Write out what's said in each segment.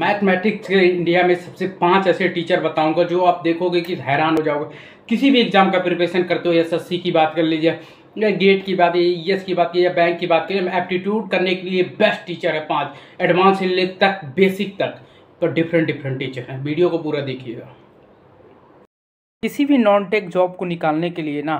Mathematics के India में सबसे पांच ऐसे टीचर बताऊंगा जो आप देखोगे कि हैरान हो जाओगे किसी भी एग्जाम का प्रिपरेशन करते हो एस एस सी की बात कर लीजिए या गेट e की बात ई एस e की बात की या बैंक की बात करिए एप्टीट्यूड करने के लिए बेस्ट टीचर है पाँच एडवांस इन ले तक बेसिक तक पर डिफरेंट डिफरेंट टीचर हैं वीडियो को पूरा देखिएगा किसी भी नॉन टेक जॉब को निकालने के लिए ना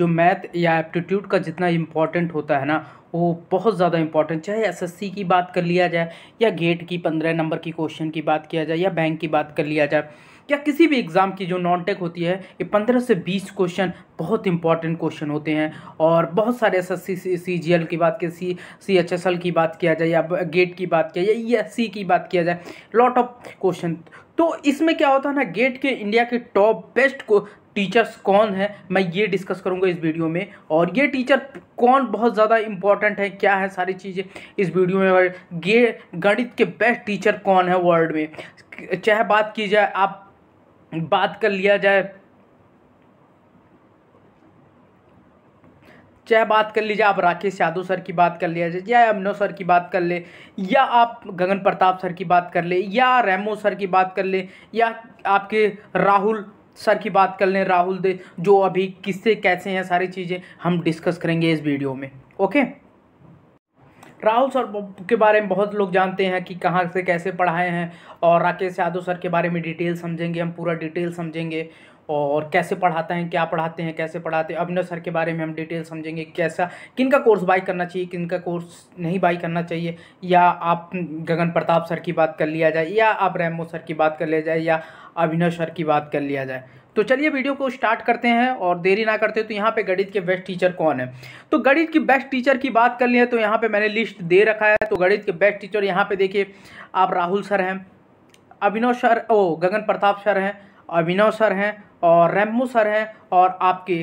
जो मैथ या एप्टीट्यूड का जितना इम्पोर्टेंट होता है ना वो बहुत ज़्यादा इंपॉर्टेंट चाहे एसएससी की बात कर लिया जाए या गेट की पंद्रह नंबर की क्वेश्चन की बात किया जाए या बैंक की बात कर लिया जाए या किसी भी एग्ज़ाम की जो नॉन टेक होती है ये पंद्रह से बीस क्वेश्चन बहुत इंपॉर्टेंट क्वेश्चन होते हैं और बहुत सारे S S C C G L की बात की C C H S L की बात किया जाए या गेट की बात किया जाए या सी e की बात किया जाए लॉट ऑफ क्वेश्चन तो इसमें क्या होता है ना गेट के इंडिया के टॉप बेस्ट को टीचर्स कौन हैं मैं ये डिस्कस करूँगा इस वीडियो में और ये टीचर कौन बहुत ज़्यादा इंपॉर्टेंट है क्या है सारी चीज़ें इस वीडियो में ये गणित के बेस्ट टीचर कौन है वर्ल्ड में चाहे बात की जाए आप बात कर लिया जाए चाहे बात कर लीजिए आप राकेश यादव सर की बात कर लिया जाए या अमनो सर की बात कर ले या आप गगन प्रताप सर की बात कर ले या रेमो सर की बात कर ले या आपके राहुल सर की बात कर लें राहुल दे जो अभी किससे कैसे हैं सारी चीज़ें हम डिस्कस करेंगे इस वीडियो में ओके राहुल सर के बारे में बहुत लोग जानते हैं कि कहाँ से कैसे पढ़ाए हैं और राकेश यादव सर के बारे में डिटेल समझेंगे हम पूरा डिटेल समझेंगे और कैसे पढ़ाते हैं क्या पढ़ाते हैं कैसे पढ़ाते हैं अभिनव सर के बारे में हम डिटेल समझेंगे कैसा किन का कोर्स बाई करना चाहिए किन का कोर्स नहीं बाई करना चाहिए या आप गगन प्रताप सर की बात कर लिया जाए या आप रैमो सर की बात कर लिया जाए या अभिनव सर की बात कर लिया जाए तो चलिए वीडियो को स्टार्ट करते हैं और देरी ना करते तो यहाँ पे गणित के बेस्ट टीचर कौन है तो गणित की बेस्ट टीचर की बात कर ली है तो यहाँ पे मैंने लिस्ट दे रखा है तो गणित के बेस्ट टीचर यहाँ पे देखिए आप राहुल सर हैं अभिनव सर ओ गगन प्रताप सर हैं अभिनव सर हैं और रेमो सर हैं और आपके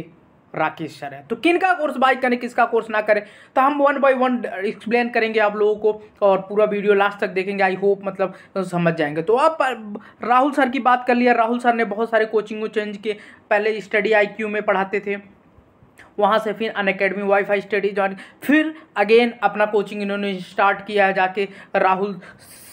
राकेश सर हैं तो किन का कोर्स बाई करें किसका कोर्स ना करें तो हम वन बाय वन एक्सप्लेन करेंगे आप लोगों को और पूरा वीडियो लास्ट तक देखेंगे आई होप मतलब समझ जाएंगे तो आप राहुल सर की बात कर लिया राहुल सर ने बहुत सारे कोचिंग चेंज किए पहले स्टडी आई में पढ़ाते थे वहाँ से फिर अन अकेडमी फाई स्टडी ज्वाइन फिर अगेन अपना कोचिंग इन्होंने स्टार्ट किया जाके राहुल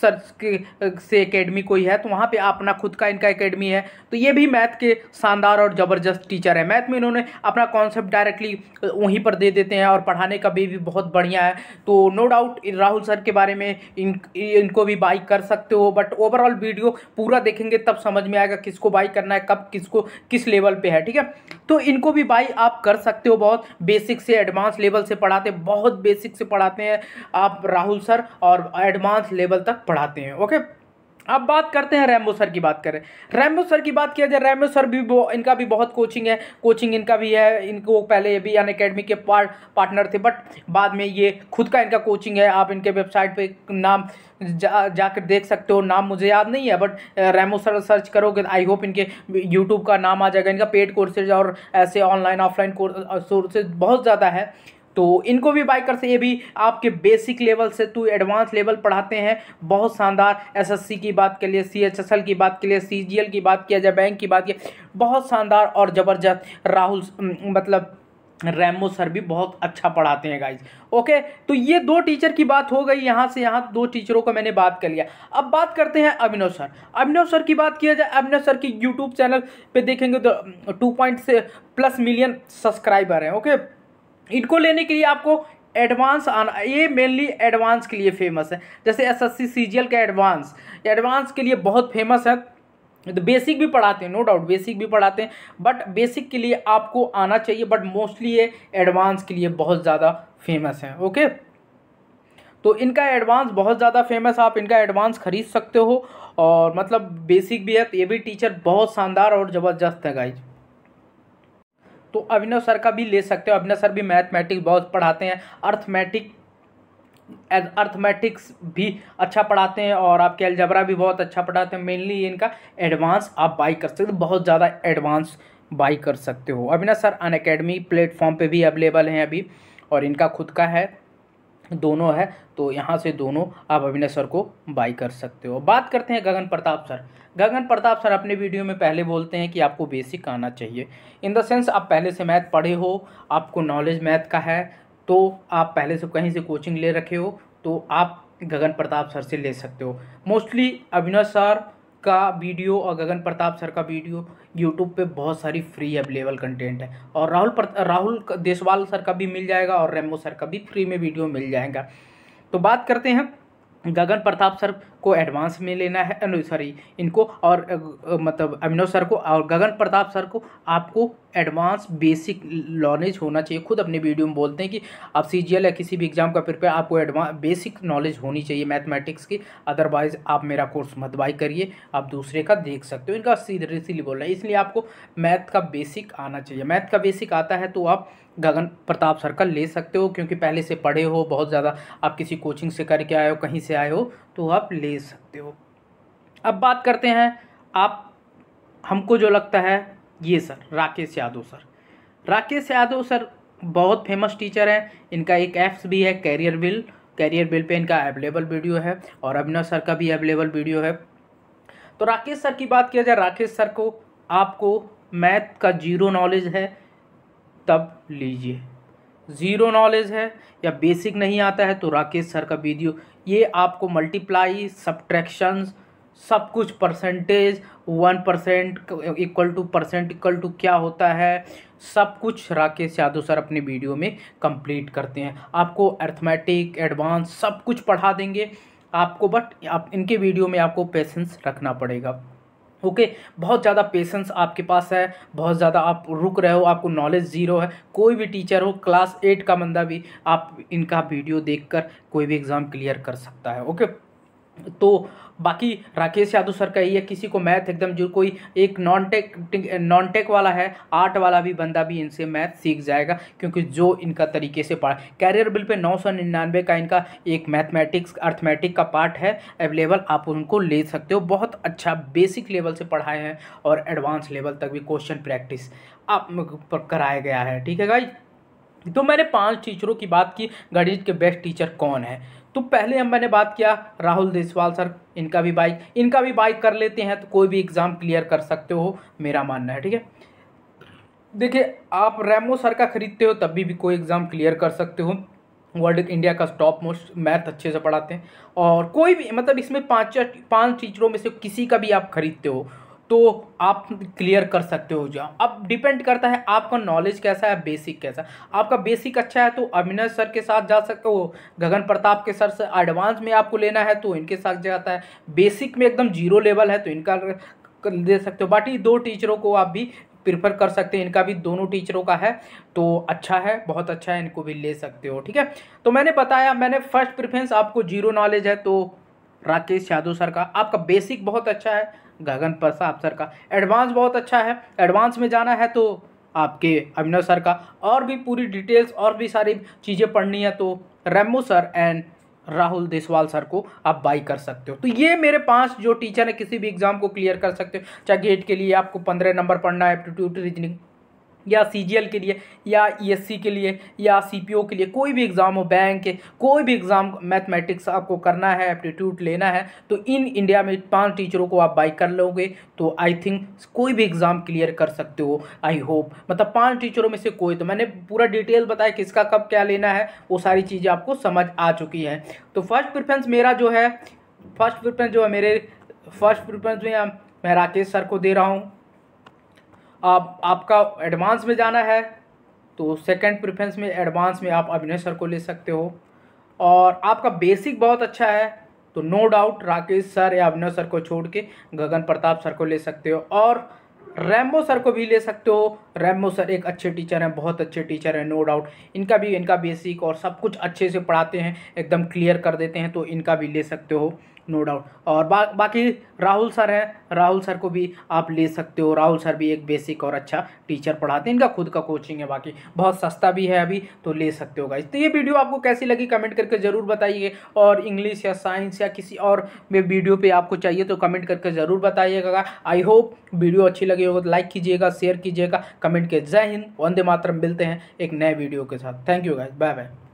सर्च से अकेडमी कोई है तो वहाँ पे अपना खुद का इनका एकेडमी है तो ये भी मैथ के शानदार और ज़बरदस्त टीचर है मैथ में इन्होंने अपना कॉन्सेप्ट डायरेक्टली वहीं पर दे देते हैं और पढ़ाने का भी, भी बहुत बढ़िया है तो नो डाउट राहुल सर के बारे में इन इनको भी बाई कर सकते हो बट ओवरऑल वीडियो पूरा देखेंगे तब समझ में आएगा किसको बाई करना है कब किसको किस लेवल पर है ठीक है तो इनको भी बाई आप कर सकते हो बहुत बेसिक से एडवांस लेवल से पढ़ाते बहुत बेसिक से पढ़ाते हैं आप राहुल सर और एडवांस लेवल तक पढ़ाते हैं ओके अब बात करते हैं रैमो सर की बात करें रैमो सर की बात किया जाए रैमो सर भी इनका भी बहुत कोचिंग है कोचिंग इनका भी है इनको पहले ये भी अन अकेडमी के पार्ट पार्टनर थे बट बाद में ये खुद का इनका कोचिंग है आप इनके वेबसाइट पे नाम जा जाकर देख सकते हो नाम मुझे याद नहीं है बट रैमो सर सर्च करोगे आई होप इनके यूट्यूब का नाम आ जाएगा इनका पेड कोर्सेज और ऐसे ऑनलाइन ऑफलाइन सोर्सेज बहुत ज़्यादा है तो इनको भी बाय कर सकते ये भी आपके बेसिक लेवल से तो एडवांस लेवल पढ़ाते हैं बहुत शानदार एसएससी की बात के लिए सीएचएसएल की बात के लिए सीजीएल की बात किया जाए बैंक की बात किया बहुत शानदार और ज़बरदस्त राहुल मतलब रैमो सर भी बहुत अच्छा पढ़ाते हैं गाइज ओके तो ये दो टीचर की बात हो गई यहाँ से यहाँ दो टीचरों को मैंने बात कर लिया अब बात करते हैं अभिनव सर अभिनव सर की बात किया जाए अभिनव सर की यूट्यूब चैनल पे देखेंगे तो टू पॉइंट से प्लस मिलियन सब्सक्राइबर हैं ओके इनको लेने के लिए आपको एडवांस आना ये मेनली एडवांस के लिए फेमस है जैसे एसएससी सीजीएल का एडवांस एडवांस के लिए बहुत फेमस है तो बेसिक भी पढ़ाते हैं नो डाउट बेसिक भी पढ़ाते हैं बट बेसिक के लिए आपको आना चाहिए बट मोस्टली ये एडवांस के लिए बहुत ज़्यादा फेमस है ओके तो इनका एडवांस बहुत ज़्यादा फेमस आप इनका एडवांस ख़रीद सकते हो और मतलब बेसिक भी है तो ये भी टीचर बहुत शानदार और ज़बरदस्त है गाइज तो अभिनव सर का भी ले सकते हो अभिनव सर भी मैथमेटिक्स बहुत पढ़ाते हैं अर्थमेटिक अर्थमेटिक्स भी अच्छा पढ़ाते हैं और आपके एलजबरा भी बहुत अच्छा पढ़ाते हैं मेनली इनका एडवांस आप बाई कर सकते हो बहुत ज़्यादा एडवांस बाई कर सकते हो Abhinav sir Unacademy platform पर भी अवेलेबल हैं अभी और इनका खुद का है दोनों है तो यहाँ से दोनों आप अभिनय सर को बाई कर सकते हो बात करते हैं गगन प्रताप सर गगन प्रताप सर अपने वीडियो में पहले बोलते हैं कि आपको बेसिक आना चाहिए इन द सेंस आप पहले से मैथ पढ़े हो आपको नॉलेज मैथ का है तो आप पहले से कहीं से कोचिंग ले रखे हो तो आप गगन प्रताप सर से ले सकते हो मोस्टली अभिनय सर का वीडियो और गगन प्रताप सर का वीडियो यूट्यूब पे बहुत सारी फ्री अवेलेबल कंटेंट है और राहुल पर, राहुल देशवाल सर का भी मिल जाएगा और रेमो सर का भी फ्री में वीडियो मिल जाएगा तो बात करते हैं गगन प्रताप सर को एडवांस में लेना है सॉरी इनको और मतलब अमिनो सर को और गगन प्रताप सर को आपको एडवांस बेसिक नॉलेज होना चाहिए खुद अपने वीडियो में बोलते हैं कि आप सी या किसी भी एग्जाम का प्रिपेयर आपको एडवांस बेसिक नॉलेज होनी चाहिए मैथमेटिक्स की अदरवाइज आप मेरा कोर्स मत बाई करिए आप दूसरे का देख सकते हो इनका सीधे सीधे बोल रहा है इसलिए आपको मैथ का बेसिक आना चाहिए मैथ का बेसिक आता है तो आप गगन प्रताप सर का ले सकते हो क्योंकि पहले से पढ़े हो बहुत ज़्यादा आप किसी कोचिंग से करके आए हो कहीं से से आए हो तो आप ले सकते हो अब बात करते हैं आप हमको जो लगता है ये sir Rakesh Yadav sir Rakesh Yadav sir बहुत फेमस टीचर हैं इनका एक ऐप्स भी है career bill career bill pay इनका अवेलेबल वीडियो है और अभिनव सर का भी अवेलेबल वीडियो है तो राकेश सर की बात किया जाए राकेश सर को आपको मैथ का जीरो नॉलेज है तब लीजिए ज़ीरो नॉलेज है या बेसिक नहीं आता है तो राकेश सर का वीडियो ये आपको मल्टीप्लाई सब्ट्रैक्शन सब कुछ percentage one percent equal to percent equal to क्या होता है सब कुछ राकेश यादव सर अपने वीडियो में कंप्लीट करते हैं आपको अर्थमेटिक एडवांस सब कुछ पढ़ा देंगे आपको बट आप इनके वीडियो में आपको पेशेंस रखना पड़ेगा ओके okay, बहुत ज़्यादा पेशेंस आपके पास है बहुत ज़्यादा आप रुक रहे हो आपको नॉलेज ज़ीरो है कोई भी टीचर हो क्लास एट का बंदा भी आप इनका वीडियो देखकर कोई भी एग्ज़ाम क्लियर कर सकता है ओके okay? तो बाकी राकेश यादव सर का ये किसी को मैथ एकदम जो कोई एक नॉन टेक नॉन टेक वाला है आर्ट वाला भी बंदा भी इनसे मैथ सीख जाएगा क्योंकि जो इनका तरीके से पढ़ा कैरियर बिल पे नौ सौ निन्यानवे का इनका एक मैथमेटिक्स अर्थमेटिक का पार्ट है अवेलेबल आप उनको ले सकते हो बहुत अच्छा बेसिक लेवल से पढ़ाए हैं और एडवांस लेवल तक भी क्वेश्चन प्रैक्टिस आप कराया गया है ठीक है भाई तो मैंने पाँच टीचरों की बात की गणित के बेस्ट टीचर कौन है तो पहले हम मैंने बात किया राहुल देसवाल सर इनका भी बाइक इनका भी बाइक कर लेते हैं तो कोई भी एग्ज़ाम क्लियर कर सकते हो मेरा मानना है ठीक है देखिए आप रेमो सर का खरीदते हो तब भी, भी कोई एग्ज़ाम क्लियर कर सकते हो वर्ल्ड इंडिया का टॉप मोस्ट मैथ अच्छे से पढ़ाते हैं और कोई भी मतलब इसमें पाँच पांच टीचरों में से किसी का भी आप खरीदते हो तो आप क्लियर कर सकते हो जो अब डिपेंड करता है आपका नॉलेज कैसा है बेसिक कैसा आपका बेसिक अच्छा है तो अभिनय सर के साथ जा सकते हो गगन प्रताप के सर से एडवांस में आपको लेना है तो इनके साथ जाता है बेसिक में एकदम जीरो लेवल है तो इनका दे सकते हो बाकी दो टीचरों को आप भी प्रिफर कर सकते हैं इनका भी दोनों टीचरों का है तो अच्छा है बहुत अच्छा है इनको भी ले सकते हो ठीक है तो मैंने बताया मैंने फर्स्ट प्रिफ्रेंस आपको जीरो नॉलेज है तो राकेश यादव सर का आपका बेसिक बहुत अच्छा है गगन प्रसाद सर का एडवांस बहुत अच्छा है एडवांस में जाना है तो आपके अभिनव सर का और भी पूरी डिटेल्स और भी सारी चीज़ें पढ़नी है तो Remo sir and Rahul Deswal sir को आप बाई कर सकते हो तो ये मेरे पांच जो टीचर हैं किसी भी एग्ज़ाम को क्लियर कर सकते हो चाहे गेट के लिए आपको पंद्रह नंबर पढ़ना है एप्टीट्यूड रीजनिंग या सी के लिए या ई e के लिए या सी के लिए कोई भी एग्ज़ाम हो बैंक के कोई भी एग्ज़ाम मैथमेटिक्स आपको करना है एप्टीट्यूड लेना है तो इन इंडिया में पांच टीचरों को आप बाई कर लोगे तो आई थिंक कोई भी एग्ज़ाम क्लियर कर सकते हो आई होप मतलब पांच टीचरों में से कोई तो मैंने पूरा डिटेल बताया किसका कब क्या लेना है वो सारी चीज़ें आपको समझ आ चुकी हैं तो फर्स्ट प्रिफ्रेंस मेरा जो है फर्स्ट प्रिफ्रेंस जो है मेरे फर्स्ट प्रिफ्रेंस में मैं राकेश सर को दे रहा हूँ आप आपका एडवांस में जाना है तो सेकंड प्रेफरेंस में एडवांस में आप अभिनय सर को ले सकते हो और आपका बेसिक बहुत अच्छा है तो नो डाउट राकेश सर या अभिनय सर को छोड़ के गगन प्रताप सर को ले सकते हो और रैम्बो सर को भी ले सकते हो रैम्बो सर एक अच्छे टीचर हैं बहुत अच्छे टीचर हैं नो डाउट इनका भी इनका बेसिक और सब कुछ अच्छे से पढ़ाते हैं एकदम क्लियर कर देते हैं तो इनका भी ले सकते हो नो डाउट और बा, बाकी राहुल सर हैं राहुल सर को भी आप ले सकते हो राहुल सर भी एक बेसिक और अच्छा टीचर पढ़ाते हैं इनका खुद का कोचिंग है बाकी बहुत सस्ता भी है अभी तो ले सकते हो गाइज तो ये वीडियो आपको कैसी लगी कमेंट करके ज़रूर बताइए और इंग्लिश या साइंस या किसी और वीडियो पर आपको चाहिए तो कमेंट करके ज़रूर बताइएगा आई होप वीडियो अच्छी लगी होगी तो लाइक कीजिएगा शेयर कीजिएगा कमेंट के जय हिंद वंदे मातरम मिलते हैं एक नए वीडियो के साथ thank you guys bye bye